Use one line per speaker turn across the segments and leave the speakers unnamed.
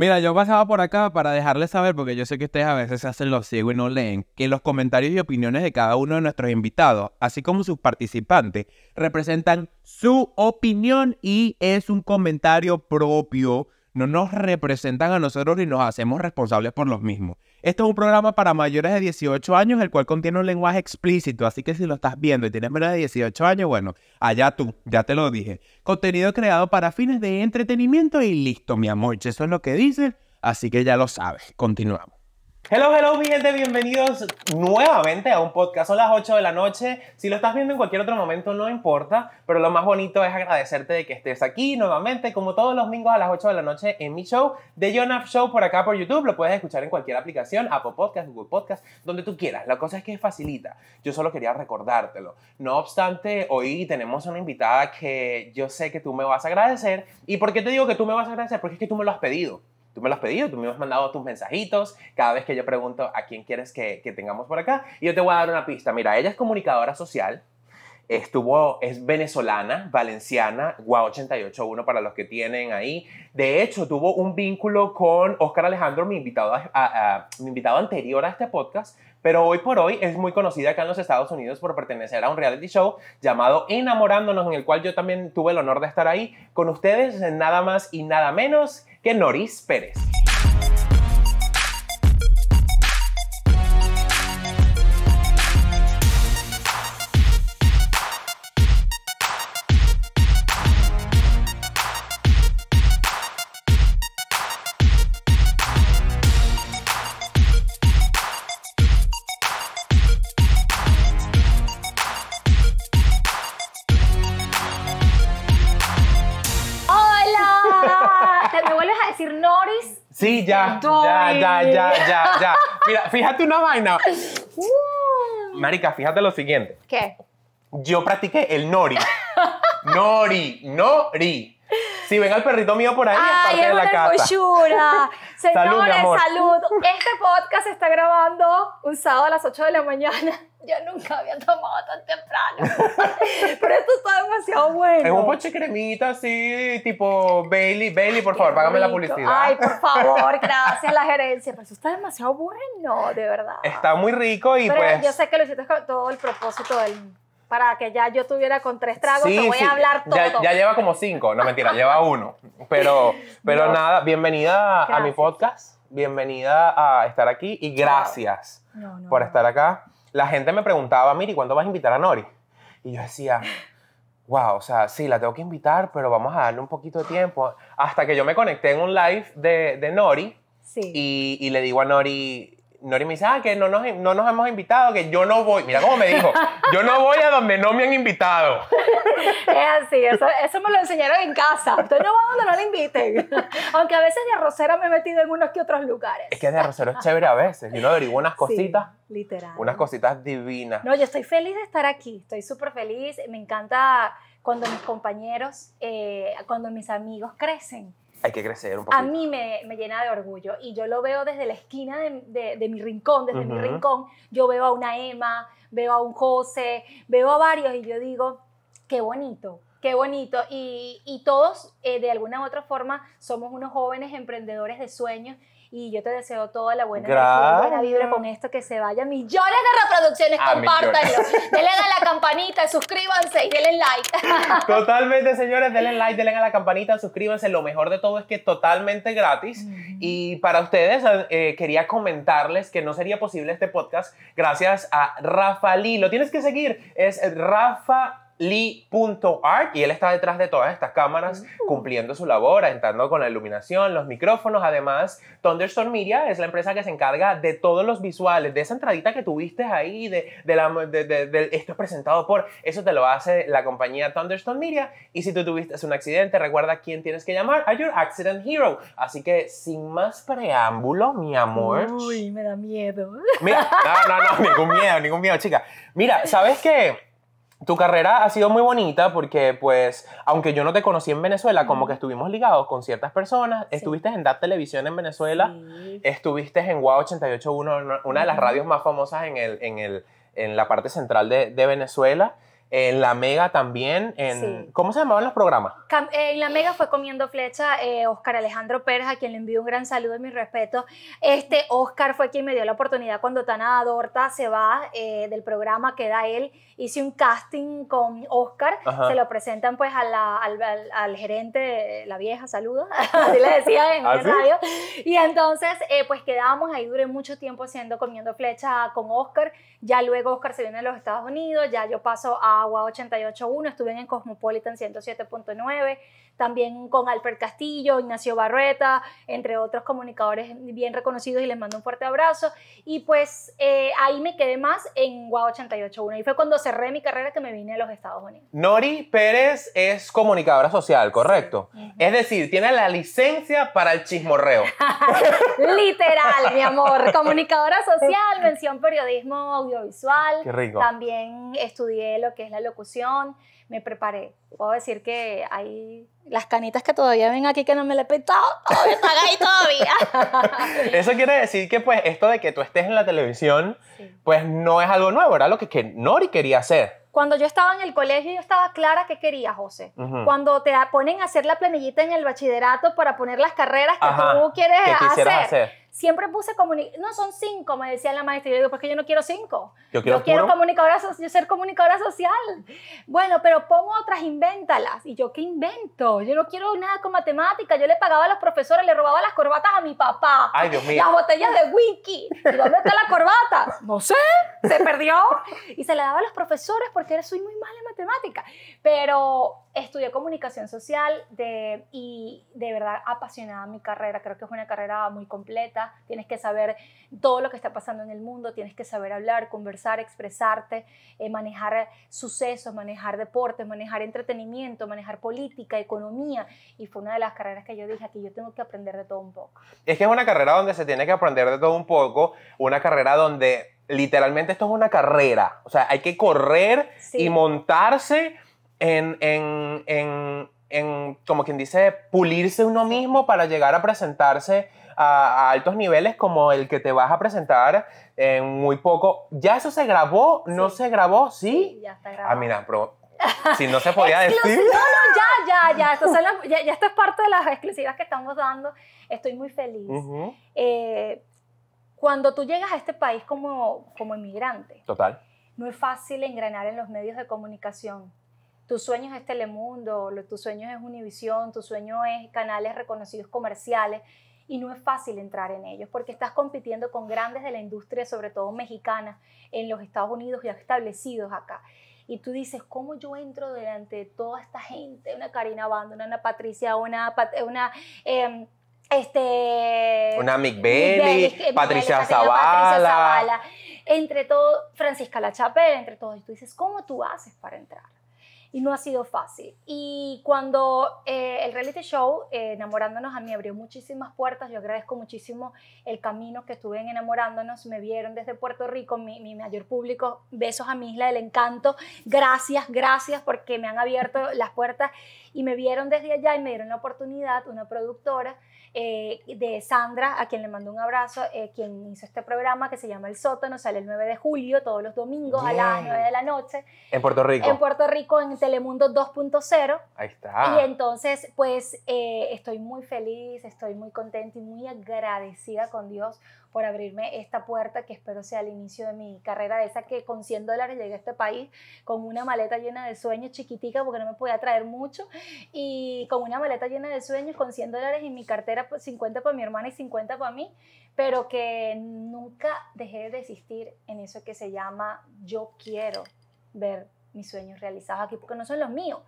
Mira, yo pasaba por acá para dejarles saber, porque yo sé que ustedes a veces se hacen los ciegos y no leen, que los comentarios y opiniones de cada uno de nuestros invitados, así como sus participantes, representan su opinión y es un comentario propio. No nos representan a nosotros ni nos hacemos responsables por los mismos. Este es un programa para mayores de 18 años, el cual contiene un lenguaje explícito, así que si lo estás viendo y tienes menos de 18 años, bueno, allá tú, ya te lo dije. Contenido creado para fines de entretenimiento y listo, mi amor, eso es lo que dicen, así que ya lo sabes. Continuamos. Hello, hello, mi gente, bienvenidos nuevamente a un podcast. Son las 8 de la noche. Si lo estás viendo en cualquier otro momento, no importa, pero lo más bonito es agradecerte de que estés aquí nuevamente, como todos los domingos a las 8 de la noche en mi show, The Jonaf Show, por acá por YouTube. Lo puedes escuchar en cualquier aplicación, Apple Podcast, Google Podcast, donde tú quieras. La cosa es que facilita. Yo solo quería recordártelo. No obstante, hoy tenemos una invitada que yo sé que tú me vas a agradecer. ¿Y por qué te digo que tú me vas a agradecer? Porque es que tú me lo has pedido. Tú me lo has pedido, tú me has mandado tus mensajitos cada vez que yo pregunto a quién quieres que, tengamos por acá. Y yo te voy a dar una pista. Mira, ella es comunicadora social, estuvo, es venezolana, valenciana, guau 881 para los que tienen ahí. De hecho, tuvo un vínculo con Oscar Alejandro, mi invitado, mi invitado anterior a este podcast, pero hoy por hoy es muy conocida acá en los Estados Unidos por pertenecer a un reality show llamado Enamorándonos, en el cual yo también tuve el honor de estar ahí con ustedes, nada más y nada menos que Noris Pérez. mira, fíjate una vaina. Marica, fíjate lo siguiente. ¿Qué? Yo practiqué el nori. nori, nori. Si ven al perrito mío por ahí, Ay, es parte de la
Señores, salud, salud. Este podcast se está grabando un sábado a las 8 de la mañana yo nunca había tomado tan temprano. Pero esto está demasiado bueno. Es
un poche cremita así, tipo Bailey. Bailey, por favor, págame la publicidad. Ay, por favor,
gracias la gerencia. Pero eso está demasiado bueno, de verdad.
Está muy rico y Pero pues Yo sé
que lo hiciste con todo el propósito del... Para que ya yo tuviera con tres tragos, te voy a hablar todo. Ya, lleva
como cinco, no mentira, lleva uno. Pero, pero nada, bienvenida a mi podcast, bienvenida a estar aquí y gracias por estar acá la gente me preguntaba, Miri, ¿cuándo vas a invitar a Nori? Y yo decía, wow, o sea, sí, la tengo que invitar, pero vamos a darle un poquito de tiempo. Hasta que yo me conecté en un live de, Nori y, y, le digo a Nori, Nori me dice, ah, que no nos, hemos invitado, que yo no voy. Mira cómo me dijo, yo no voy a donde no me han invitado.
es así, eso, eso, me lo enseñaron en casa. Usted no a donde no le inviten. Aunque a veces de arrocero me he metido en unos que otros lugares. Es que de arrocero es chévere
a veces. Y uno averigua unas cositas.
literal. Unas
cositas divinas. No,
yo estoy feliz de estar aquí. Estoy súper feliz. Me encanta cuando mis compañeros, eh, cuando mis amigos crecen
hay que crecer un poco. A
mí me, llena de orgullo y yo lo veo desde la esquina de, mi rincón, desde mi rincón. Yo veo a una Emma, veo a un José, veo a varios y yo digo, qué bonito Qué bonito. Y, y todos, eh, de alguna u otra forma, somos unos jóvenes emprendedores de sueños. Y yo te deseo toda la buena, vida vibra con esto, que se vaya millones de reproducciones, ah, compártanlo, denle a la campanita, suscríbanse y denle like.
Totalmente, señores, denle like, denle a la campanita, suscríbanse. Lo mejor de todo es que totalmente gratis. Y para ustedes, eh, quería comentarles que no sería posible este podcast gracias a Rafa Lee. Lo tienes que seguir, es Rafa Lee.art y él está detrás de todas estas cámaras cumpliendo su labor, entrando con la iluminación, los micrófonos. Además, Thunderstorm Media es la empresa que se encarga de todos los visuales, de esa entradita que tuviste ahí, de, la, de, esto presentado por, eso te lo hace la compañía Thunderstorm Media. Y si tú tuviste un accidente, recuerda quién tienes que llamar, a Your Accident Hero. Así que sin más preámbulo, mi amor.
Uy, me da miedo. Mira,
no, no, no, ningún miedo, ningún miedo, chica. Mira, ¿sabes qué? tu carrera ha sido muy bonita porque, pues, aunque yo no te conocí en Venezuela, como que estuvimos ligados con ciertas personas. Estuviste en DAT Televisión en Venezuela, estuviste en WA 881, una, de las radios más famosas en, el, en, el, en la parte central de, de Venezuela. En La Mega también. En, ¿Cómo se llamaban los programas?
Eh, en La Mega fue comiendo flecha eh, Oscar Alejandro Perja, a quien le envío un gran saludo y mis respetos. Este Oscar fue quien me dio la oportunidad cuando Tana Dorta se va eh, del programa, queda él. Hice un casting con Oscar. Se lo presentan pues al, al, gerente, la vieja, saludo así le decía en, ¿Ah, el radio. Y entonces pues quedamos ahí, duré mucho tiempo haciendo comiendo flecha con Oscar. Ya luego Oscar se viene a los Estados Unidos, ya yo paso a Agua 88.1, estuve en Cosmopolitan 107.9, también con Alfred Castillo, Ignacio Barreta, entre otros comunicadores bien reconocidos y les mando un fuerte abrazo. Y pues eh, ahí me quedé más en Guau 88.1 y fue cuando cerré mi carrera que me vine a los Estados Unidos.
Nori Pérez es comunicadora social, correcto. Es decir, tiene la licencia para el chismorreo.
Literal, mi amor. Comunicadora social, mención periodismo audiovisual. Qué rico. También estudié lo que es la locución me preparé. Puedo decir que hay las canitas que todavía ven aquí que no me le he pintado, todavía están ahí
todavía. Eso quiere decir que pues esto de que tú estés en la televisión, pues no es algo nuevo, era lo que, que, Nori quería hacer.
Cuando yo estaba en el colegio, yo estaba clara que quería, José. Cuando te ponen a hacer la planillita en el bachillerato para poner las carreras que tú quieres hacer siempre puse como no son cinco, me decía la maestra, yo digo, pues yo no quiero cinco, yo quiero, comunicadora, yo ser comunicadora social. Bueno, pero pongo otras, invéntalas. Y yo, ¿qué invento? Yo no quiero nada con matemática, yo le pagaba a los profesores, le robaba las corbatas a mi papá. Ay, Dios Las botellas de whisky. ¿Y dónde está la corbata? No sé, se perdió. Y se la daba a los profesores porque soy muy mala en matemática. Pero estudié comunicación social de, y de verdad apasionada mi carrera, creo que es una carrera muy completa tienes que saber todo lo que está pasando en el mundo, tienes que saber hablar, conversar, expresarte, eh, manejar sucesos, manejar deportes, manejar entretenimiento, manejar política, economía. Y fue una de las carreras que yo dije, que yo tengo que aprender de todo un poco.
Es que es una carrera donde se tiene que aprender de todo un poco, una carrera donde literalmente esto es una carrera. O sea, hay que correr y montarse en, en, como quien dice, pulirse uno mismo para llegar a presentarse a, altos niveles como el que te vas a presentar en muy poco. ¿Ya eso se grabó? ¿No se grabó? ¿Sí? ya está grabado. Ah, mira, pero si no se podía decir. No, no, ya, ya, ya. Esto,
ya, esto es parte de las exclusivas que estamos dando. Estoy muy feliz. Eh, cuando tú llegas a este país como, como inmigrante, Total. no es fácil engranar en los medios de comunicación. Tu sueño es Telemundo, tu sueño es Univisión, tu sueño es canales reconocidos comerciales y no es fácil entrar en ellos porque estás compitiendo con grandes de la industria, sobre todo mexicana, en los Estados Unidos ya establecidos acá. Y tú dices, ¿cómo yo entro delante de toda esta gente? Una Karina Bando, una Patricia, una... una em, este, una
Mick Bailey, Patricia Zavala.
Entre todos, Francisca Lachapel, entre todos. Y tú dices, ¿cómo tú haces para entrar? y no ha sido fácil. Y cuando eh, el reality show, eh, Enamorándonos, a mí abrió muchísimas puertas, yo agradezco muchísimo el camino que estuve en Enamorándonos, me vieron desde Puerto Rico, mi, mi mayor público, besos a mi isla del encanto, gracias, gracias porque me han abierto las puertas y me vieron desde allá y me dieron la oportunidad, una productora, eh, de Sandra, a quien le mando un abrazo, eh, quien hizo este programa que se llama El Sótano, sale el 9 de julio, todos los domingos a las 9 de la noche. En Puerto Rico. En Puerto Rico, en Telemundo 2.0.
Ahí está. Y
entonces, pues eh, estoy muy feliz, estoy muy contenta y muy agradecida con Dios por abrirme esta puerta que espero sea el inicio de mi carrera, de esa que con 100 dólares llegué a este país con una maleta llena de sueños chiquitica porque no me podía traer mucho y con una maleta llena de sueños, con 100 dólares en mi cartera, 50 pues, para mi hermana y 50 para mí, pero que nunca dejé de existir en eso que se llama yo quiero ver mis sueños realizados aquí porque no son los míos,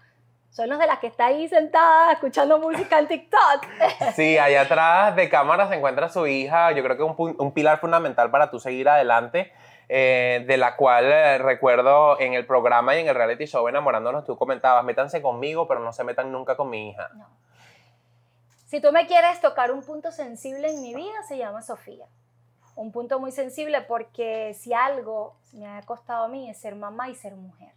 son los de las que está ahí sentada escuchando música en TikTok.
Sí, allá atrás de cámara se encuentra su hija, yo creo que un, un pilar fundamental para tú seguir adelante. Eh, de la cual eh, recuerdo en el programa y en el reality show Enamorándonos, tú comentabas, métanse conmigo, pero no se metan nunca con mi hija.
Si tú me quieres tocar un punto sensible en mi vida, se llama Sofía. Un punto muy sensible porque si algo me ha costado a mí es ser mamá y ser mujer.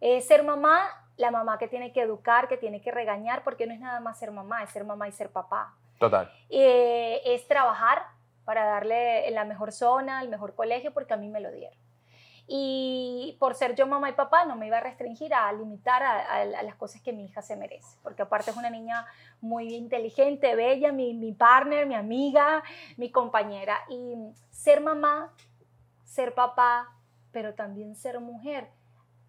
Eh, ser mamá la mamá que tiene que educar, que tiene que regañar, porque no es nada más ser mamá, es ser mamá y ser papá. Total. Eh, es trabajar para darle la mejor zona, el mejor colegio, porque a mí me lo dieron. Y por ser yo mamá y papá, no me iba a restringir a limitar a, las cosas que mi hija se merece, porque aparte es una niña muy inteligente, bella, mi, mi partner, mi amiga, mi compañera. Y ser mamá, ser papá, pero también ser mujer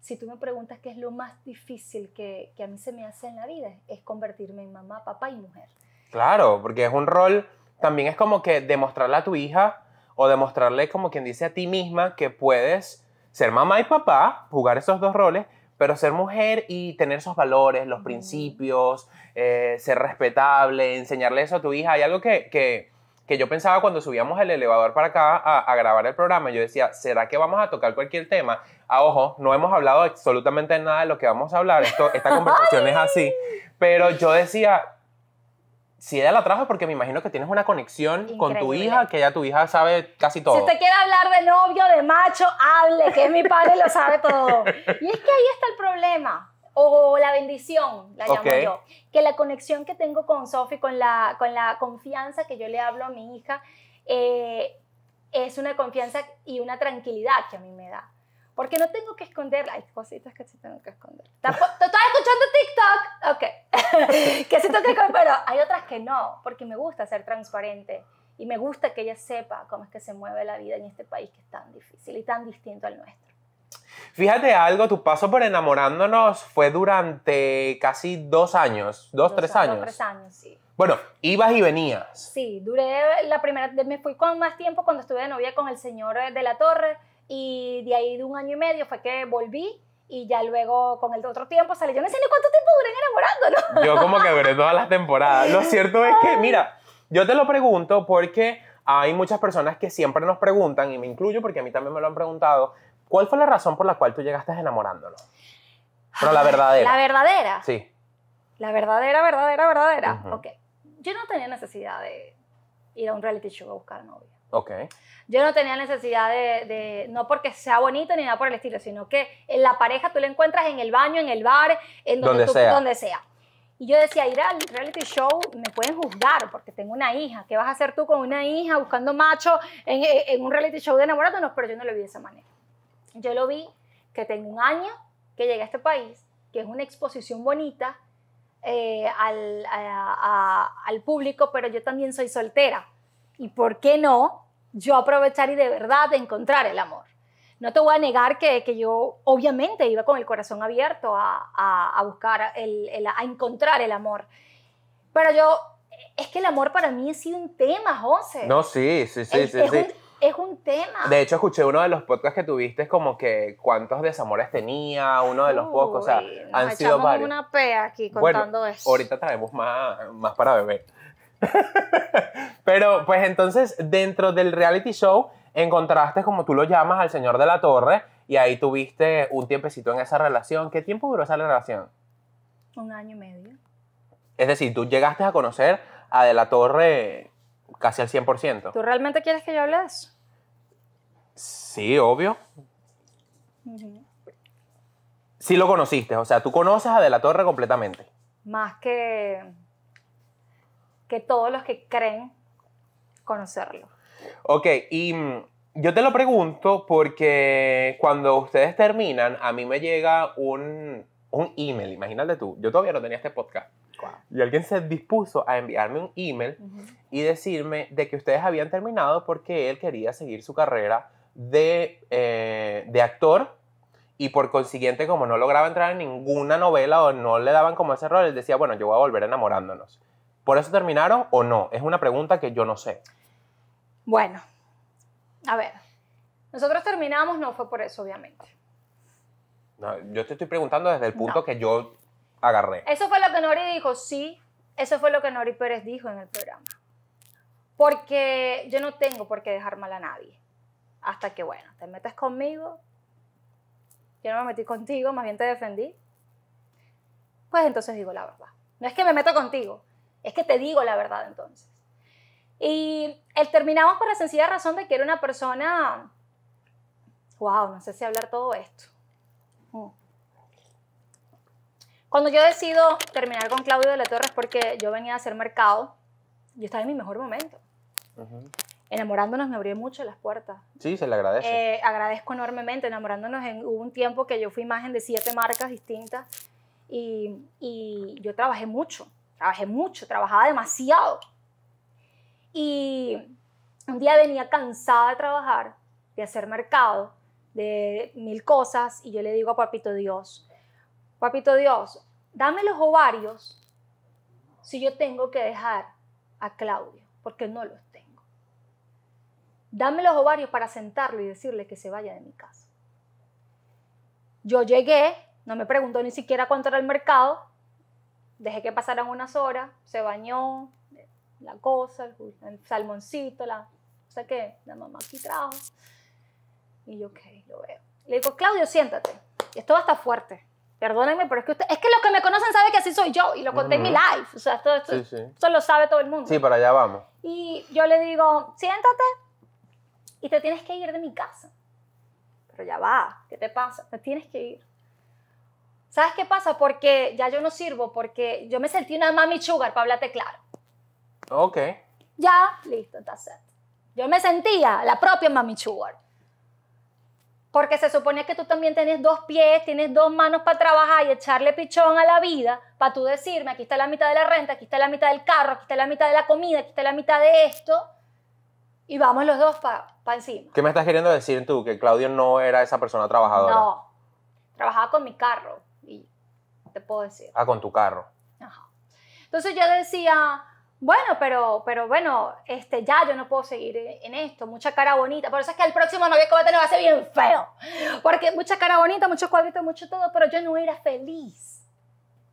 si tú me preguntas qué es lo más difícil que, a mí se me hace en la vida, es convertirme en mamá, papá y mujer.
Claro, porque es un rol, también es como que demostrarle a tu hija o demostrarle como quien dice a ti misma que puedes ser mamá y papá, jugar esos dos roles, pero ser mujer y tener esos valores, los principios, eh, ser respetable, enseñarle eso a tu hija. Hay algo que que yo pensaba cuando subíamos el elevador para acá a, grabar el programa, yo decía, ¿será que vamos a tocar cualquier tema? A ah, ojo, no hemos hablado absolutamente nada de lo que vamos a hablar, Esto, esta conversación es así, pero yo decía, si ella la trajo porque me imagino que tienes una conexión con tu hija, que ya tu hija sabe casi todo. Si usted
quiere hablar de novio, de macho, hable, que mi padre lo sabe todo. Y es que ahí está el problema o la bendición, la llamo yo, que la conexión que tengo con Sofi, con la, con la confianza que yo le hablo a mi hija, eh, es una confianza y una tranquilidad que a mí me da. Porque no tengo que esconder, hay cositas que sí tengo que esconder. estás escuchando TikTok? Ok, que sí tengo que pero hay otras que no, porque me gusta ser transparente y me gusta que ella sepa cómo es que se mueve la vida en este país que es tan difícil y tan distinto al nuestro.
Fíjate algo, tu paso por enamorándonos fue durante casi dos años, dos, tres años. Dos, tres años, sí. Bueno, ibas y venías.
Sí, duré la primera, me fui con más tiempo cuando estuve de novia con el señor eh, de la torre y de ahí de un año y medio fue que volví y ya luego con el otro tiempo salí Yo no sé ni cuánto tiempo duré enamorándonos. Yo como que duré todas las
temporadas. Lo cierto es que, mira, yo te lo pregunto porque hay muchas personas que siempre nos preguntan, y me incluyo porque a mí también me lo han preguntado, ¿Cuál fue la razón por la cual tú llegaste enamorándolo? Pero la verdadera. La
verdadera. Sí. La verdadera, verdadera, verdadera. Okay. Ok. Yo no tenía necesidad de ir a un reality show a buscar novia. Ok. Yo no tenía necesidad de, no porque sea bonito ni nada por el estilo, sino que en la pareja tú la encuentras en el baño, en el bar, en donde, tú, sea. Donde sea. Y yo decía, ir al reality show me pueden juzgar porque tengo una hija. ¿Qué vas a hacer tú con una hija buscando macho en, un reality show de enamorados? pero yo no lo vi de esa manera. Yo lo vi que tengo un año que llegué a este país, que es una exposición bonita eh, al, público, pero yo también soy soltera. ¿Y por qué no yo aprovechar y de verdad encontrar el amor? no te voy a negar que, yo obviamente iba con el corazón abierto a, buscar, a encontrar el amor. Pero yo, es que el amor para mí ha sido un tema, José. No,
sí, sí, sí. sí,
es un tema. De hecho,
escuché uno de los podcasts que tuviste, como que cuántos desamores tenía, uno de los pocos, o sea, han sido varios. una
pea aquí contando eso. Ahorita
traemos más, más para beber. Pero, pues entonces, dentro del reality show, encontraste, como tú lo llamas, al señor de la torre y ahí tuviste un tiempecito en esa relación. ¿Qué tiempo duró esa relación?
Un año y medio.
Es decir, tú llegaste a conocer a De la Torre casi al 100%. ¿Tú
realmente quieres que yo hable
Sí, obvio. Sí lo conociste, o sea, tú conoces a De la Torre completamente.
Más que, que todos los que creen conocerlo.
Ok, y mm, yo te lo pregunto porque cuando ustedes terminan, a mí me llega un, un email, imagínate tú, yo todavía no tenía este podcast. Y alguien se dispuso a enviarme un email y decirme de que ustedes habían terminado porque él quería seguir su carrera eh, de, actor y por consiguiente como no lograba entrar en ninguna novela o no le daban como ese rol, él decía, bueno, yo voy a volver enamorándonos. ¿Por eso terminaron o no? Es una pregunta que yo no sé.
Bueno, a ver, nosotros terminamos, no fue por eso, obviamente.
yo te estoy preguntando desde el punto que yo agarré.
Eso fue lo que Nori dijo, sí, eso fue lo que Nori Pérez dijo en el programa. Porque yo no tengo por qué dejar mal a nadie. Hasta que, bueno, te metes conmigo, yo no me metí contigo, más bien te defendí. Pues entonces digo la verdad. No es que me meto contigo, es que te digo la verdad entonces. Y terminamos por la sencilla razón de que era una persona, wow, no sé si hablar todo esto. Mm. Cuando yo decido terminar con Claudio de la Torre porque yo venía a hacer mercado, yo estaba en mi mejor momento. Enamorándonos me abrió mucho las puertas.
Sí, se le agradece. Eh,
agradezco enormemente. Enamorándonos hubo un tiempo que yo fui imagen de siete marcas distintas y, y yo trabajé mucho, trabajé mucho, trabajaba demasiado. Y un día venía cansada de trabajar, de hacer mercado, de mil cosas, y yo le digo a Papito Dios, Papito Dios, dame los ovarios si yo tengo que dejar a Claudio, porque no los tengo. Dame los ovarios para sentarlo y decirle que se vaya de mi casa. Yo llegué, no me preguntó ni siquiera cuánto era el mercado, dejé que pasaran unas horas, se bañó, la cosa, el salmoncito, la, o sea que la mamá aquí trajo. Y yo, ok, lo veo. Le digo, Claudio, siéntate. Esto va a estar fuerte. Perdónenme, pero es que usted, es que los que me conocen saben que así soy yo y lo conté en mi live. O sea, esto, esto, lo sabe todo el mundo. Sí,
para allá vamos.
Y yo le digo, siéntate y te tienes que ir de mi casa. Pero ya va, ¿qué te pasa? Te tienes que ir. ¿Sabes qué pasa? Porque ya yo no sirvo, porque yo me sentí una mami sugar, para hablarte claro. Ok. Ya, listo, está set. Yo me sentía la propia mami sugar. Porque se supone que tú también tienes dos pies, tienes dos manos para trabajar y echarle pichón a la vida, para tú decirme, aquí está la mitad de la renta, aquí está la mitad del carro, aquí está la mitad de la comida, aquí está la mitad de esto, y vamos los dos para encima.
¿Qué me estás queriendo decir tú? Que Claudio no era esa persona trabajadora.
No, trabajaba con mi carro, y te puedo decir.
Ah, con tu carro. Ajá.
Entonces yo decía, bueno, pero, pero bueno, este, ya yo no puedo seguir en esto, mucha cara bonita. Por eso es que el próximo novio que voy va a ser bien feo. Porque mucha cara bonita, muchos cuadritos, mucho todo, pero yo no era feliz.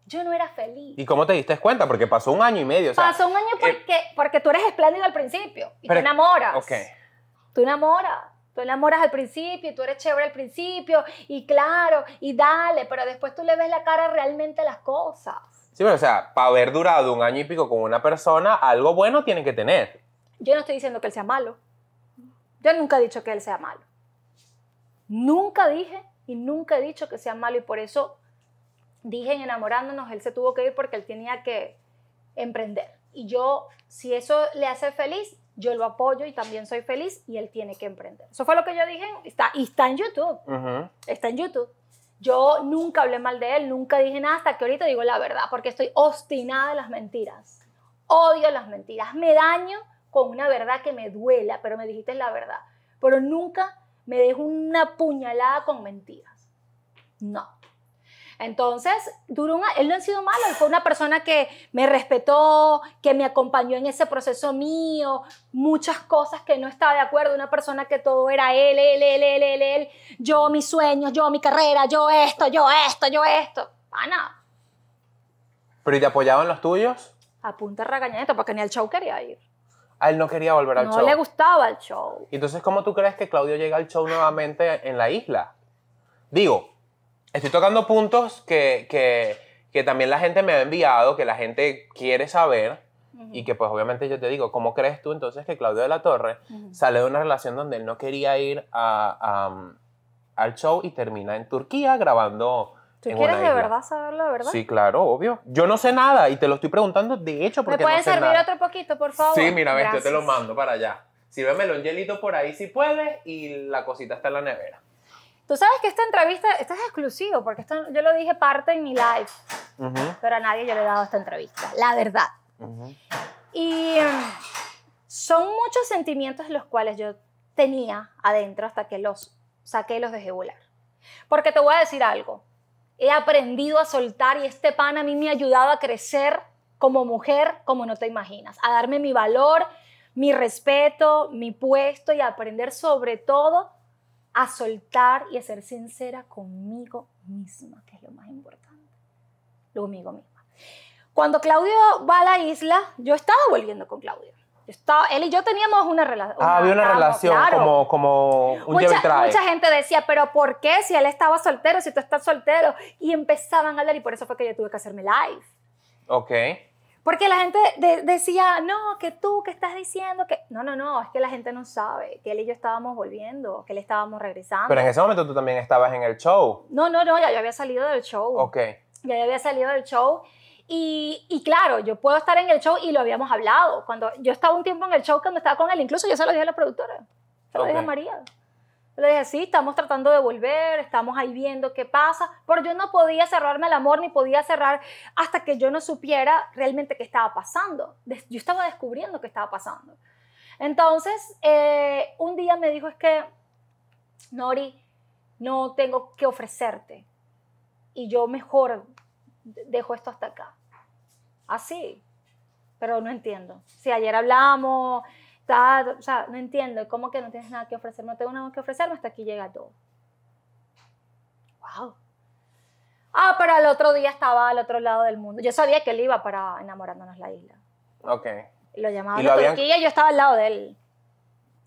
Yo no era feliz.
¿Y cómo te diste cuenta? Porque pasó un año y medio. pasó
un año eh, porque, porque tú eres espléndido al principio y pero, tú enamoras. Ok. Tú enamoras. Tú enamoras al principio y tú eres chévere al principio y claro, y dale, pero después tú le ves la cara realmente a las cosas.
Sí, pero o sea, para haber durado un año y pico con una persona, algo bueno tiene que tener.
Yo no estoy diciendo que él sea malo. Yo nunca he dicho que él sea malo. Nunca dije y nunca he dicho que sea malo y por eso dije en enamorándonos, él se tuvo que ir porque él tenía que emprender. Y yo, si eso le hace feliz, yo lo apoyo y también soy feliz y él tiene que emprender. Eso fue lo que yo dije, está, y está en YouTube. Está en YouTube. Yo nunca hablé mal de él, nunca dije nada, hasta que ahorita digo la verdad, porque estoy obstinada de las mentiras. Odio las mentiras. Me daño con una verdad que me duela, pero me dijiste la verdad. Pero nunca me dejo una puñalada con mentiras. No. Entonces, duró él no ha sido malo, él fue una persona que me respetó, que me acompañó en ese proceso mío, muchas cosas que no estaba de acuerdo, una persona que todo era él, él, él, él, él, yo mis sueños, yo mi carrera, yo esto, yo esto, yo esto. Pana.
¿Pero y te apoyaban los tuyos?
A punta ragañaneta, porque ni al show quería ir.
A él no quería volver al show. No le
gustaba el show.
Entonces, ¿cómo tú crees que Claudio llega al show nuevamente en la isla? Digo, estoy tocando puntos que, que, también la gente me ha enviado, que la gente quiere saber. Y que pues obviamente yo te digo, ¿cómo crees tú entonces que Claudio de la Torre sale de una relación donde él no quería ir a, um, al show y termina en Turquía grabando ¿Tú quieres de verdad
saberlo, verdad? Sí,
claro, obvio. Yo no sé nada y te lo estoy preguntando de hecho porque ¿Me puedes servir
otro poquito, por favor? Sí, mira, ves, yo te lo mando
para allá. Sírvemelo un hielito por ahí si puedes y la cosita está en la nevera.
Tú sabes que esta entrevista, esta es exclusivo, porque yo lo dije parte en mi live, pero a nadie yo le he dado esta entrevista, la verdad. Y son muchos sentimientos los cuales yo tenía adentro hasta que los saqué y los dejé volar. Porque te voy a decir algo, he aprendido a soltar y este pan a mí me ha ayudado a crecer como mujer, como no te imaginas, a darme mi valor, mi respeto, mi puesto y a aprender sobre todo a soltar y a ser sincera conmigo misma, que es lo más importante, lo conmigo misma. Cuando Claudio va a la isla, yo estaba volviendo con Claudio. estaba, él y yo teníamos una relación. Ah, había una relación como,
como un mucha, mucha
gente decía, pero ¿por qué si él estaba soltero, si tú estás soltero? Y empezaban a hablar y por eso fue que yo tuve que hacerme live. Ok. Porque la gente decía, no, que tú, que estás diciendo? que No, no, no, es que la gente no sabe que él y yo estábamos volviendo, que él estábamos regresando. Pero en ese
momento tú también estabas en el show.
No, no, no, ya yo había salido del show. Ok. Ya yo había salido del show. Y, claro, yo puedo estar en el show y lo habíamos hablado. Cuando yo estaba un tiempo en el show, cuando estaba con él, incluso yo se lo dije a la productora,
se lo dije a María.
Le dije, sí, estamos tratando de volver, estamos ahí viendo qué pasa, pero yo no podía cerrarme el amor ni podía cerrar hasta que yo no supiera realmente qué estaba pasando. Yo estaba descubriendo qué estaba pasando. Entonces, eh, un día me dijo, es que, Nori, no tengo que ofrecerte. Y yo mejor dejo esto hasta acá. Así, pero no entiendo. Si ayer hablamos, o sea, no entiendo, ¿cómo que no tienes nada que ofrecer? No tengo nada que ofrecerme, hasta aquí llega todo. ¡Wow! Ah, pero el otro día estaba al otro lado del mundo. Yo sabía que él iba para enamorándonos la isla. Ok. Lo llamaba y yo estaba al lado de él.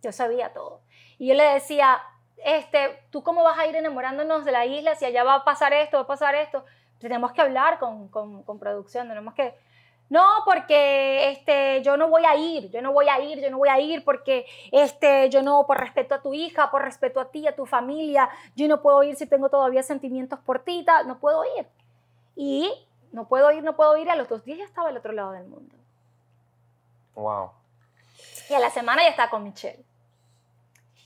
Yo sabía todo. Y yo le decía, este, ¿tú cómo vas a ir enamorándonos de la isla si allá va a pasar esto, va a pasar esto? Tenemos que hablar con, con producción, tenemos que no, porque este, yo no voy a ir, yo no voy a ir, yo no voy a ir porque este, yo no, por respeto a tu hija, por respeto a ti, a tu familia, yo no puedo ir si tengo todavía sentimientos por ti, no puedo ir. Y no puedo ir, no puedo ir, y a los dos días ya estaba al otro lado del mundo. Wow. Y a la semana ya está con Michelle.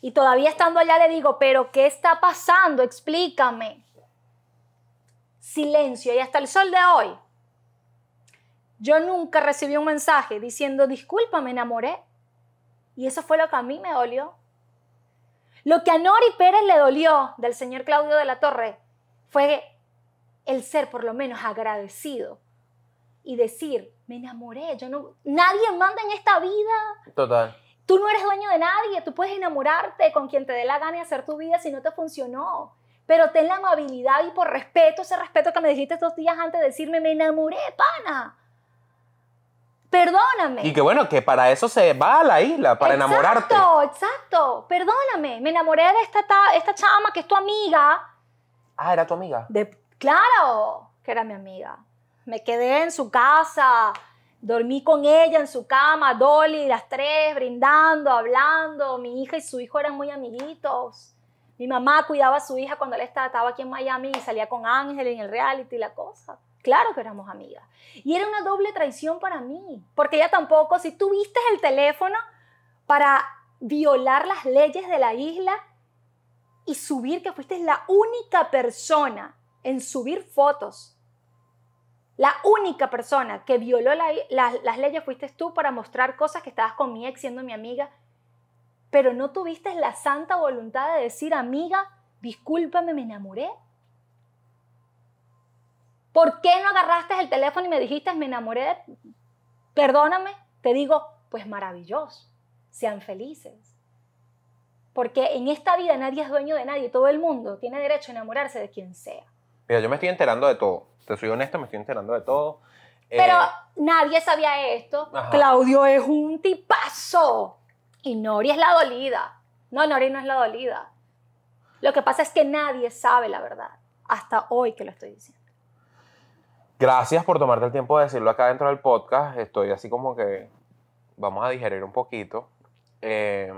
Y todavía estando allá le digo, pero ¿qué está pasando? Explícame. Silencio, y hasta el sol de hoy yo nunca recibí un mensaje diciendo, disculpa, me enamoré. Y eso fue lo que a mí me dolió. Lo que a Nori Pérez le dolió del señor Claudio de la Torre fue el ser por lo menos agradecido y decir, me enamoré, yo no, nadie manda en esta vida. Total. Tú no eres dueño de nadie, tú puedes enamorarte con quien te dé la gana y hacer tu vida si no te funcionó. Pero ten la amabilidad y por respeto, ese respeto que me dijiste estos días antes de decirme, me enamoré, pana. Perdóname. Y que
bueno, que para eso se va a la isla, para enamorarte.
Exacto, exacto. Perdóname. Me enamoré de esta, esta chama que es tu amiga.
Ah, era tu amiga. De,
claro, que era mi amiga. Me quedé en su casa, dormí con ella en su cama, Dolly, las tres, brindando, hablando. Mi hija y su hijo eran muy amiguitos. Mi mamá cuidaba a su hija cuando él estaba, estaba aquí en Miami y salía con Ángel en el reality y la cosa. Claro que éramos amigas. Y era una doble traición para mí, porque ella tampoco, si tuviste el teléfono para violar las leyes de la isla y subir, que fuiste la única persona en subir fotos, la única persona que violó las leyes fuiste tú para mostrar cosas que estabas con mi ex siendo mi amiga, pero no tuviste la santa voluntad de decir, amiga, discúlpame, me enamoré ¿Por qué no agarraste el teléfono y me dijiste, me enamoré? Perdóname, te digo, pues maravilloso, sean felices. Porque en esta vida nadie es dueño de nadie, todo el mundo tiene derecho a enamorarse de quien sea.
Mira, yo me estoy enterando de todo, te soy honesto, me estoy enterando de todo. Eh, Pero
nadie sabía esto. Claudio es un tipazo. Y Nori es la dolida. No, Nori no es la dolida. Lo que pasa es que nadie sabe la verdad. Hasta hoy que lo estoy diciendo.
Gracias por tomarte el tiempo de decirlo acá dentro del podcast. Estoy así como que vamos a digerir un poquito. Eh,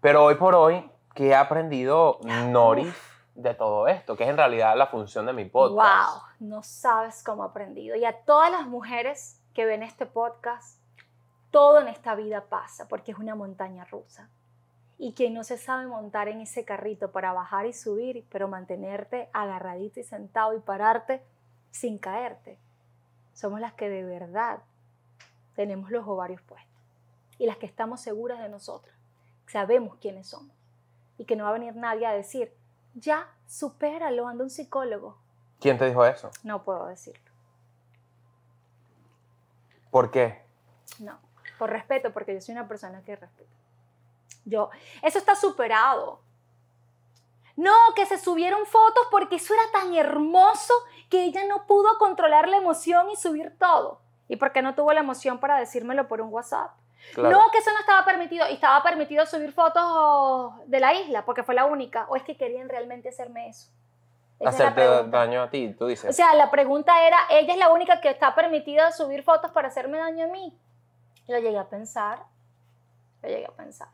pero hoy por hoy, ¿qué he aprendido, Nori, de todo esto? Que es en realidad la función de mi podcast.
¡Wow! No sabes cómo ha aprendido. Y a todas las mujeres que ven este podcast, todo en esta vida pasa porque es una montaña rusa. Y quien no se sabe montar en ese carrito para bajar y subir, pero mantenerte agarradito y sentado y pararte, sin caerte, somos las que de verdad tenemos los ovarios puestos y las que estamos seguras de nosotras, sabemos quiénes somos y que no va a venir nadie a decir, ya, supéralo, anda un psicólogo.
¿Quién te dijo eso?
No puedo decirlo. ¿Por qué? No, por respeto, porque yo soy una persona que respeto. Yo, eso está superado. No, que se subieron fotos porque eso era tan hermoso que ella no pudo controlar la emoción y subir todo. ¿Y por qué no tuvo la emoción para decírmelo por un WhatsApp? No, que eso no estaba permitido. Y estaba permitido subir fotos de la isla porque fue la única. O es que querían realmente hacerme eso. Hacerte
daño a ti, tú dices. O sea,
la pregunta era, ¿ella es la única que está permitida subir fotos para hacerme daño a mí? Lo llegué a pensar. Lo llegué a pensar.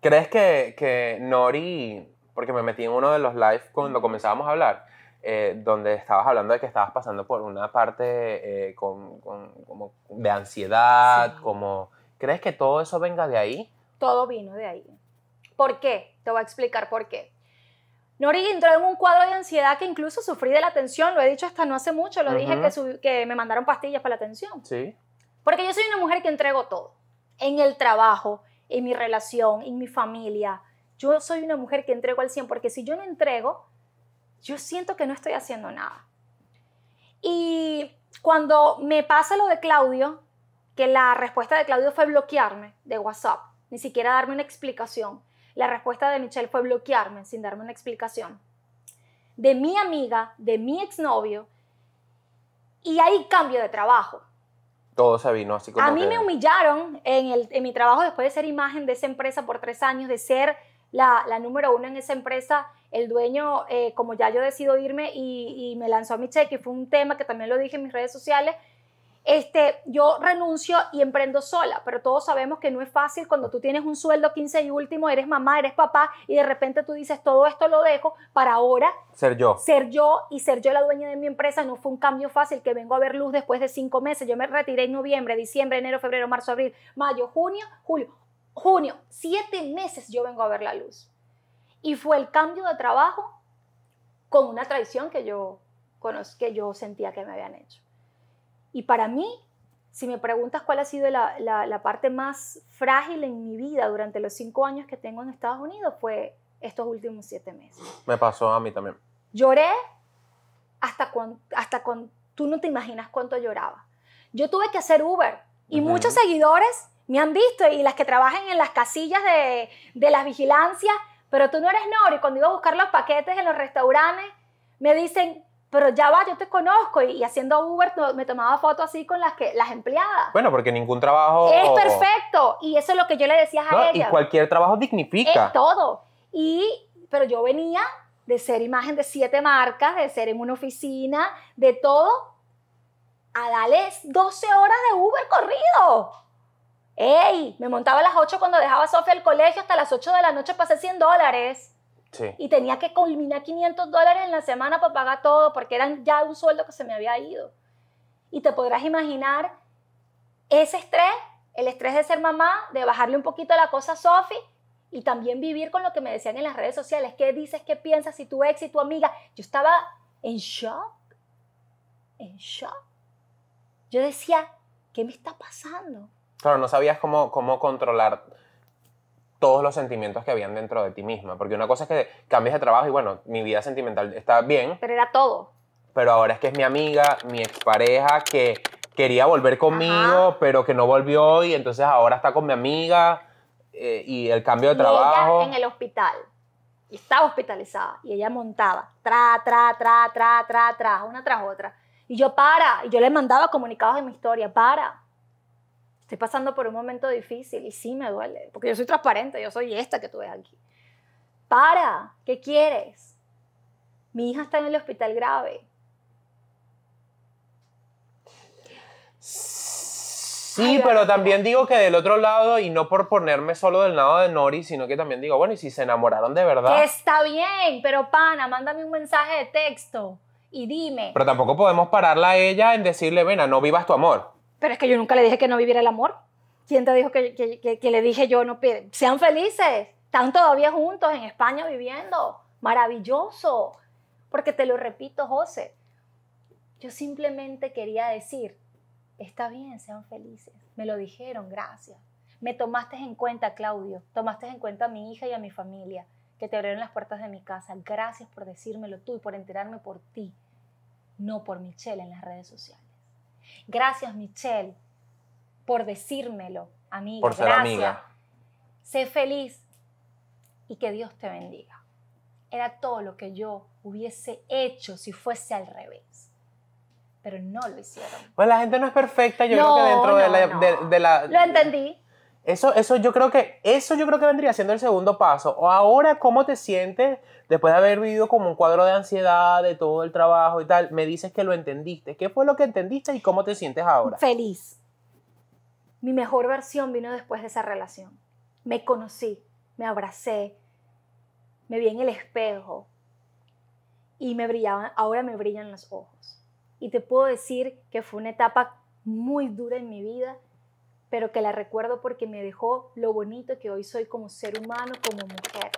¿Crees que, que Nori porque me metí en uno de los live cuando comenzábamos a hablar, eh, donde estabas hablando de que estabas pasando por una parte eh, con, con, como de ansiedad, como... ¿Crees que todo eso venga de ahí?
Todo vino de ahí. ¿Por qué? Te voy a explicar por qué. Nori entró en un cuadro de ansiedad que incluso sufrí de la tensión, lo he dicho hasta no hace mucho, lo dije que, que me mandaron pastillas para la tensión. Sí. Porque yo soy una mujer que entrego todo, en el trabajo, en mi relación, en mi familia, yo soy una mujer que entrego al 100, porque si yo no entrego, yo siento que no estoy haciendo nada. Y cuando me pasa lo de Claudio, que la respuesta de Claudio fue bloquearme de WhatsApp, ni siquiera darme una explicación. La respuesta de Michelle fue bloquearme sin darme una explicación. De mi amiga, de mi exnovio, y ahí cambio de trabajo.
Todo se vino así A mí me
humillaron en, el, en mi trabajo después de ser imagen de esa empresa por tres años, de ser la, número uno en esa empresa, el dueño, eh, como ya yo decido irme y, me lanzó a mi cheque, fue un tema que también lo dije en mis redes sociales, este, yo renuncio y emprendo sola, pero todos sabemos que no es fácil cuando tú tienes un sueldo 15 y último, eres mamá, eres papá y de repente tú dices, todo esto lo dejo para ahora. Ser yo. Ser yo y ser yo la dueña de mi empresa no fue un cambio fácil, que vengo a ver luz después de cinco meses. Yo me retiré en noviembre, diciembre, enero, febrero, marzo, abril, mayo, junio, julio junio, siete meses yo vengo a ver la luz. Y fue el cambio de trabajo con una traición que yo, que yo sentía que me habían hecho. Y para mí, si me preguntas cuál ha sido la, parte más frágil en mi vida durante los cinco años que tengo en Estados Unidos, fue estos últimos siete meses.
Me pasó a mí también.
Lloré hasta cuando, hasta tú no te imaginas cuánto lloraba. Yo tuve que hacer Uber y muchos seguidores me han visto y las que trabajan en las casillas de, de las vigilancias, pero tú no eres Nori. Cuando iba a buscar los paquetes en los restaurantes, me dicen, pero ya va, yo te conozco. Y, haciendo Uber me tomaba fotos así con las, que, las empleadas.
Bueno, porque ningún trabajo... Es perfecto.
Y eso es lo que yo le decía a ella. Y cualquier
trabajo dignifica. Es
todo. Y, pero yo venía de ser imagen de siete marcas, de ser en una oficina, de todo, a darles 12 horas de Uber corrido. ¡Ey! Me montaba a las 8 cuando dejaba a Sofía al colegio, hasta las 8 de la noche pasé 100 dólares. Y tenía que culminar 500 dólares en la semana para pagar todo, porque eran ya un sueldo que se me había ido. Y te podrás imaginar ese estrés, el estrés de ser mamá, de bajarle un poquito la cosa a Sofi y también vivir con lo que me decían en las redes sociales. ¿Qué dices? ¿Qué piensas? Si tu ex y tu amiga. Yo estaba en shock. En shock. Yo decía, ¿qué me está pasando?
Claro, no sabías cómo, cómo controlar todos los sentimientos que habían dentro de ti misma. Porque una cosa es que cambias de trabajo y bueno, mi vida sentimental está bien.
Pero era todo.
Pero ahora es que es mi amiga, mi expareja, que quería volver conmigo, pero que no volvió y entonces ahora está con mi amiga eh, y el cambio de trabajo. Ella en el
hospital. Y estaba hospitalizada y ella montaba, tra, tra, tra, tra, tra, tra, una tras otra. Y yo para, y yo le mandaba comunicados de mi historia, para, estoy pasando por un momento difícil y sí me duele, porque yo soy transparente, yo soy esta que tú ves aquí. Para, ¿qué quieres? Mi hija está en el hospital grave.
Sí, pero también digo que del otro lado, y no por ponerme solo del lado de Nori, sino que también digo, bueno, y si se enamoraron de verdad.
Está bien, pero pana, mándame un mensaje de texto y dime.
Pero tampoco podemos pararla a ella en decirle, vena, no vivas tu amor.
Pero es que yo nunca le dije que no viviera el amor. ¿Quién te dijo que, le dije yo no pide? Sean felices. Están todavía juntos en España viviendo. Maravilloso. Porque te lo repito, José. Yo simplemente quería decir, está bien, sean felices. Me lo dijeron, gracias. Me tomaste en cuenta, Claudio. Tomaste en cuenta a mi hija y a mi familia, que te abrieron las puertas de mi casa. Gracias por decírmelo tú y por enterarme por ti, no por Michelle en las redes sociales. Gracias, Michelle, por decírmelo, amiga. Por ser amiga. Sé feliz y que Dios te bendiga. Era todo lo que yo hubiese hecho si fuese al revés. Pero no lo hicieron.
Pues la gente no es perfecta, yo creo que dentro de la... Lo entendí eso, yo creo que, eso yo creo que vendría siendo el segundo paso. O ahora, ¿cómo te sientes después de haber vivido como un cuadro de ansiedad de todo el trabajo y tal? Me dices que lo entendiste. ¿Qué fue lo que entendiste y cómo te sientes ahora?
Feliz. Mi mejor versión vino después de esa relación. Me conocí, me abracé, me vi en el espejo y me brillaban, ahora me brillan los ojos. Y te puedo decir que fue una etapa muy dura en mi vida pero que la recuerdo porque me dejó lo bonito que hoy soy como ser humano, como mujer.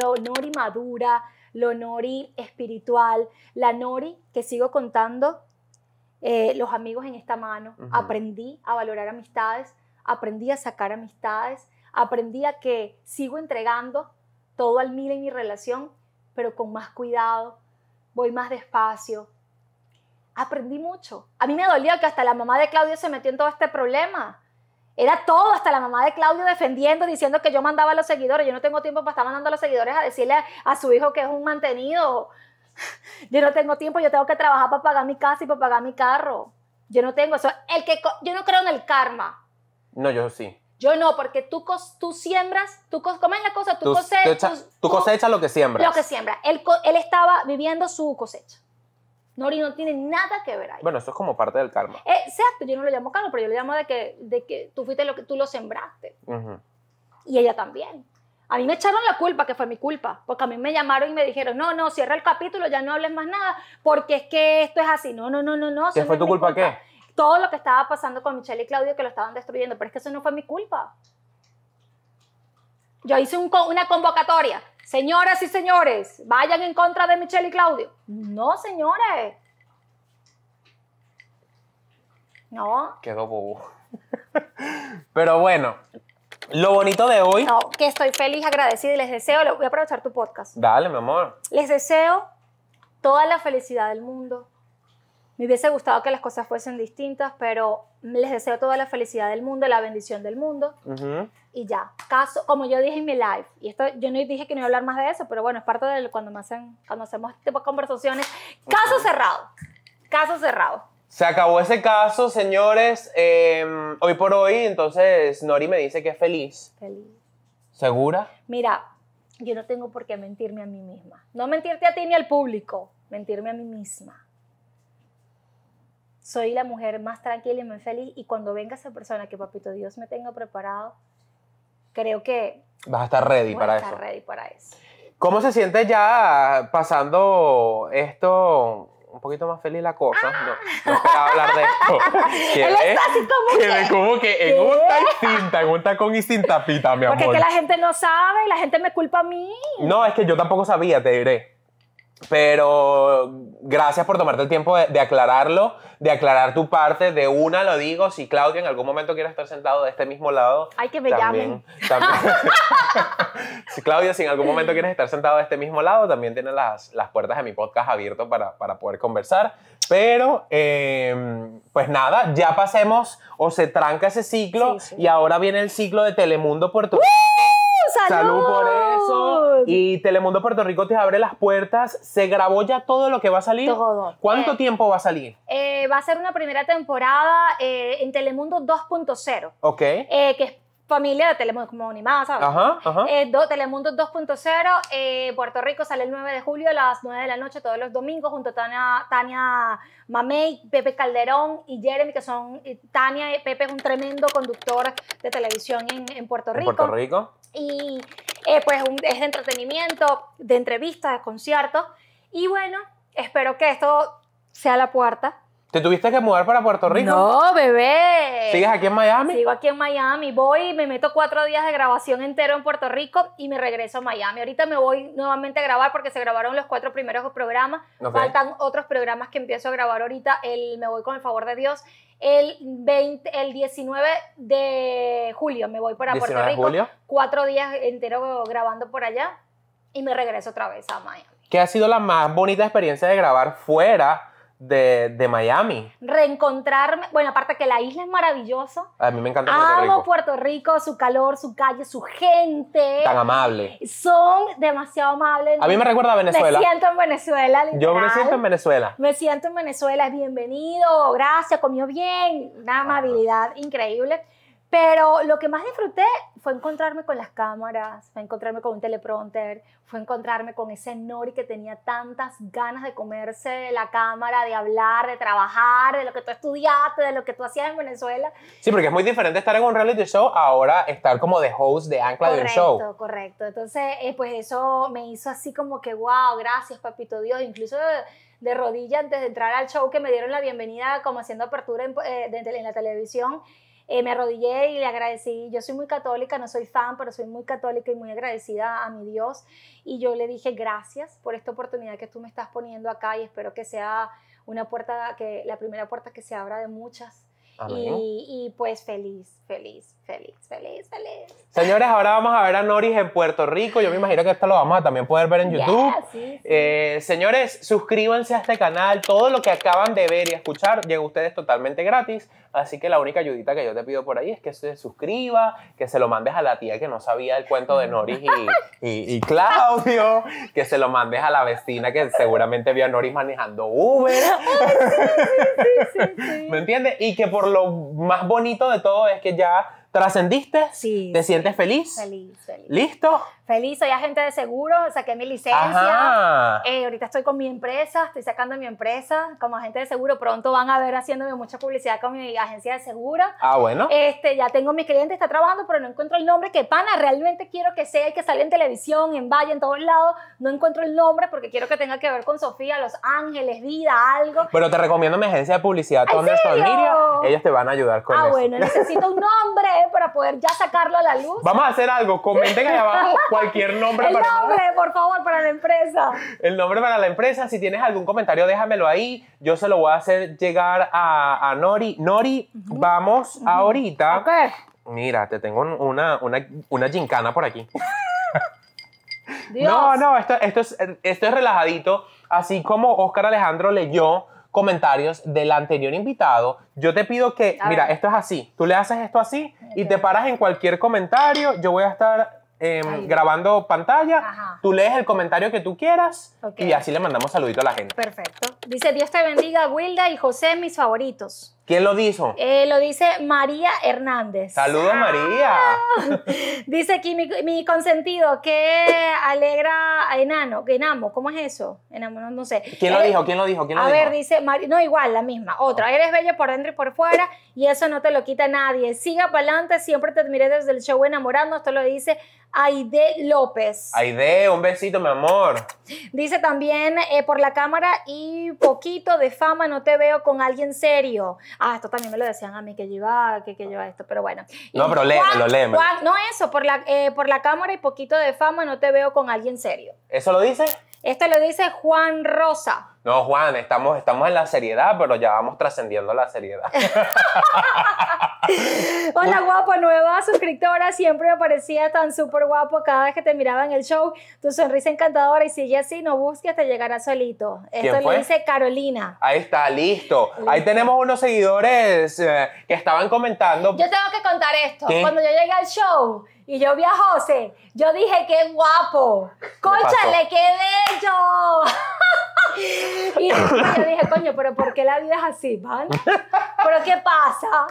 Lo Nori madura, lo Nori espiritual, la Nori que sigo contando, eh, los amigos en esta mano. Aprendí a valorar amistades, aprendí a sacar amistades, aprendí a que sigo entregando todo al mil en mi relación, pero con más cuidado, voy más despacio. Aprendí mucho. A mí me dolía que hasta la mamá de Claudio se metió en todo este problema era todo, hasta la mamá de Claudio defendiendo, diciendo que yo mandaba a los seguidores. Yo no tengo tiempo para estar mandando a los seguidores a decirle a, su hijo que es un mantenido. Yo no tengo tiempo, yo tengo que trabajar para pagar mi casa y para pagar mi carro. Yo no tengo eso. El que, yo no creo en el karma.
No, yo sí.
Yo no, porque tú, tú siembras, tú, ¿cómo es la cosa? Tú, cosechas,
tú, lo que siembras. Lo
que siembra Él, él estaba viviendo su cosecha. Nori no tiene nada que ver ahí.
Bueno, eso es como parte del karma.
Exacto, yo no lo llamo karma, pero yo lo llamo de que, de que tú fuiste lo que tú lo sembraste. Y ella también. A mí me echaron la culpa, que fue mi culpa, porque a mí me llamaron y me dijeron, no, no, cierra el capítulo, ya no hables más nada, porque es que esto es así. No, no, no, no, no. ¿Qué fue tu
culpa, culpa qué?
Todo lo que estaba pasando con Michelle y Claudio, que lo estaban destruyendo, pero es que eso no fue mi culpa yo hice una convocatoria. Señoras y señores, vayan en contra de Michelle y Claudio. No, señores. No.
Quedó bobo. Pero bueno, lo bonito de hoy. No,
que estoy feliz, agradecida y les deseo. Voy a aprovechar tu podcast.
Dale, mi amor.
Les deseo toda la felicidad del mundo, me hubiese gustado que las cosas fuesen distintas, pero les deseo toda la felicidad del mundo, la bendición del mundo. Y ya, caso, como yo dije en mi live, y esto yo no dije que no iba a hablar más de eso, pero bueno, es parte de cuando, hacemos este tipo de conversaciones. Caso cerrado, caso cerrado.
Se acabó ese caso, señores. Em, hoy por hoy, entonces, Nori me dice que es feliz. Feliz. ¿Segura?
Mira, yo no tengo por qué mentirme a mí misma. No mentirte a ti ni al público, mentirme a mí misma soy la mujer más tranquila y más feliz y cuando venga esa persona que papito Dios me tenga preparado, creo que...
Vas a estar ready para a estar eso.
ready para eso.
¿Cómo se siente ya pasando esto un poquito más feliz la cosa? No, esperaba ah. hablar de esto. Él está así como que, en un cinta, en un tacón y sin tapita, mi amor. Porque es que la
gente no sabe y la gente me culpa a mí. No,
es que yo tampoco sabía, te diré. Pero gracias por tomarte el tiempo de, aclararlo, de aclarar tu parte. De una lo digo, si Claudia en algún momento quiere estar sentado de este mismo lado.
Ay, que me llamen.
si Claudia, si en algún momento quieres estar sentado de este mismo lado, también tiene las, las puertas de mi podcast abiertas para, para, poder conversar. Pero, em, pues nada, ya pasemos o se tranca ese ciclo y ahora viene el ciclo de Telemundo Puerto Rico. ¡Salud! por eso! Y Telemundo Puerto Rico te abre las puertas. ¿Se grabó ya todo lo que va a salir? Todo. ¿Cuánto eh, tiempo va a salir?
Eh, va a ser una primera temporada eh, en Telemundo 2.0.
Ok. que
es familia de Telemundo, como animada, ¿sabes? Ajá, Telemundo 2.0, Puerto Rico sale el 9 de julio a las 9 de la noche todos los domingos junto a Tania, Mamey, Pepe Calderón y Jeremy, que son, Tania y Pepe es un tremendo conductor de televisión en, en Puerto Rico. ¿En Puerto Rico? y eh, pues es de entretenimiento, de entrevistas, de conciertos. Y bueno, espero que esto sea la puerta
¿Te tuviste que mudar para Puerto Rico? No,
bebé. ¿Sigues aquí en Miami? Sigo aquí en Miami. Voy, me meto cuatro días de grabación entero en Puerto Rico y me regreso a Miami. Ahorita me voy nuevamente a grabar porque se grabaron los cuatro primeros programas. Faltan otros programas que empiezo a grabar ahorita. El Me Voy con el favor de Dios. El, 20, el 19 de julio me voy para Puerto Rico. Julio. Cuatro días entero grabando por allá y me regreso otra vez a Miami.
¿Qué ha sido la más bonita experiencia de grabar fuera de, Miami.
Reencontrarme. Bueno, aparte que la isla es maravillosa.
A mí me encanta Puerto Amo Rico.
Puerto Rico, su calor, su calle, su gente. Tan amable. Son demasiado amables. A mí me recuerda a Venezuela. Me siento en Venezuela, Yo me siento en Venezuela. Me siento en Venezuela, es bienvenido, gracias, comió bien, una amabilidad increíble. Pero lo que más disfruté fue encontrarme con las cámaras, fue encontrarme con un teleprompter, fue encontrarme con ese Nori que tenía tantas ganas de comerse la cámara, de hablar, de trabajar, de lo que tú estudiaste, de lo que tú hacías en Venezuela.
Sí, porque es muy diferente estar en un reality show ahora estar como de host, de ancla de un show. Correcto,
correcto. Entonces, eh, pues eso me hizo así como que, wow, gracias, papito Dios. Incluso de rodilla antes de entrar al show que me dieron la bienvenida como haciendo apertura en eh, la televisión eh, me arrodillé y le agradecí. Yo soy muy católica, no soy fan, pero soy muy católica y muy agradecida a mi Dios. Y yo le dije gracias por esta oportunidad que tú me estás poniendo acá y espero que sea una puerta, que la primera puerta que se abra de muchas Ah, y, pues feliz, feliz, feliz, feliz, feliz.
Señores, ahora vamos a ver a Noris en Puerto Rico. Yo me imagino que esto lo vamos a también poder ver en YouTube. Eh, señores, suscríbanse a este canal. Todo lo que acaban de ver y escuchar llega ustedes totalmente gratis. Así que la única ayudita que yo te pido por ahí es que se suscriba, que se lo mandes a la tía que no sabía el cuento de Noris y, Claudio, que se lo mandes a la vecina que seguramente vio a Noris manejando Uber. ¿Me entiendes? Y que por lo más bonito de todo es que ya ¿Trascendiste? Sí. ¿Te sientes feliz?
Feliz, feliz. ¿Listo? Feliz, soy agente de seguro, saqué mi licencia. Eh, ahorita estoy con mi empresa, estoy sacando mi empresa como agente de seguro. Pronto van a ver haciéndome mucha publicidad con mi agencia de seguro. Ah, bueno. Este, ya tengo mi cliente está trabajando, pero no encuentro el nombre que pana, realmente quiero que sea y que sale en televisión, en Valle, en todos lados. No encuentro el nombre porque quiero que tenga que ver con Sofía, Los Ángeles, vida, algo. Pero
te recomiendo mi agencia de publicidad, y Familia. Ellos te van a ayudar con ah, eso. Ah, bueno,
necesito un nombre para poder ya sacarlo a la luz.
Vamos a hacer algo, comenten ahí abajo cualquier nombre. El nombre,
por favor, para la empresa.
El nombre para la empresa, si tienes algún comentario déjamelo ahí, yo se lo voy a hacer llegar a, Nori. Nori, vamos ahorita. Okay. Mira, te tengo una, una, gincana por aquí. No, no, esto, esto, es, esto es relajadito. Así como Oscar Alejandro leyó comentarios del anterior invitado. Yo te pido que, mira, esto es así. Tú le haces esto así y te paras en cualquier comentario. Yo voy a estar em, grabando pantalla. Tú lees el comentario que tú quieras y así le mandamos saludito a la gente.
Perfecto. Dice, Dios te bendiga, Wilda y José, mis favoritos.
¿Quién lo dijo?
Eh, lo dice María Hernández. Saludos, ah. María. dice aquí mi, mi, consentido que alegra a Enano, que Enamo, ¿cómo es eso? Enamo, no, sé. ¿Quién lo dijo? ¿Quién
lo dijo? a ver,
dice, María. no, igual, la misma, otra. Ah. Eres bella por dentro y por fuera y eso no te lo quita nadie. Siga para adelante, siempre te admiré desde el show enamorando. Esto lo dice Aide López.
Aide, un besito, mi amor.
Dice también eh, por la cámara y poquito de fama, no te veo con alguien serio ah, esto también me lo decían a mí que yo que, que esto, pero bueno. no, pero lo no eso, por la, eh, por la cámara y poquito de fama no te veo con alguien serio. ¿Eso lo dice? Esto lo dice Juan Rosa.
No, Juan, estamos, estamos en la seriedad, pero ya vamos trascendiendo la seriedad.
Hola, guapo, nueva suscriptora. Siempre me parecía tan súper guapo cada vez que te miraba en el show. Tu sonrisa encantadora y sigue así, no busques, te llegará solito. Esto lo dice Carolina.
Ahí está, listo. Ahí tenemos unos seguidores eh, que estaban comentando. Yo
tengo que contar esto. Cuando yo llegué al show, y yo vi a José. Yo dije, qué guapo. Cóchale, qué bello. y yo dije, coño, pero ¿por qué la vida es así, vale? ¿Pero qué pasa?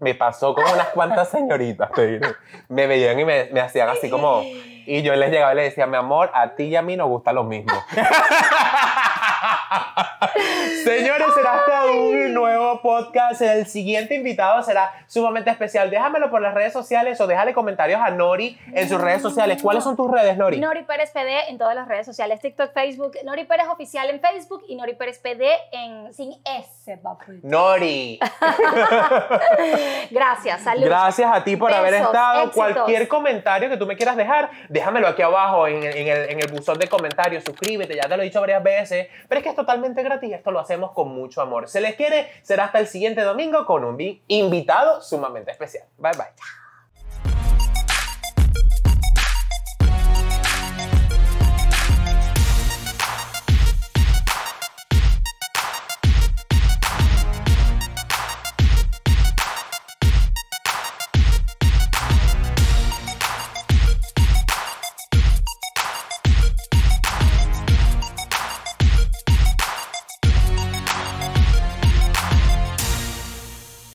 Me pasó con unas cuantas señoritas, Me veían y me, me hacían así como... Y yo les llegaba y les decía, mi amor, a ti y a mí nos gusta lo mismo. Señores, será hasta un nuevo podcast. El siguiente invitado será sumamente especial. Déjamelo por las redes sociales o déjale comentarios a Nori en sus redes sociales. ¿Cuáles son tus redes, Nori? Nori
Pérez PD en todas las redes sociales, TikTok, Facebook. Nori Pérez Oficial en Facebook y Nori Pérez PD en sin S,
Nori.
Gracias, saludos Gracias
a ti por haber estado. Cualquier comentario que tú me quieras dejar, déjamelo aquí abajo en el buzón de comentarios. Suscríbete, ya te lo he dicho varias veces, pero es que es totalmente gratis esto lo hacemos con mucho amor. Se les quiere, será hasta el siguiente domingo con un invitado sumamente especial. Bye bye.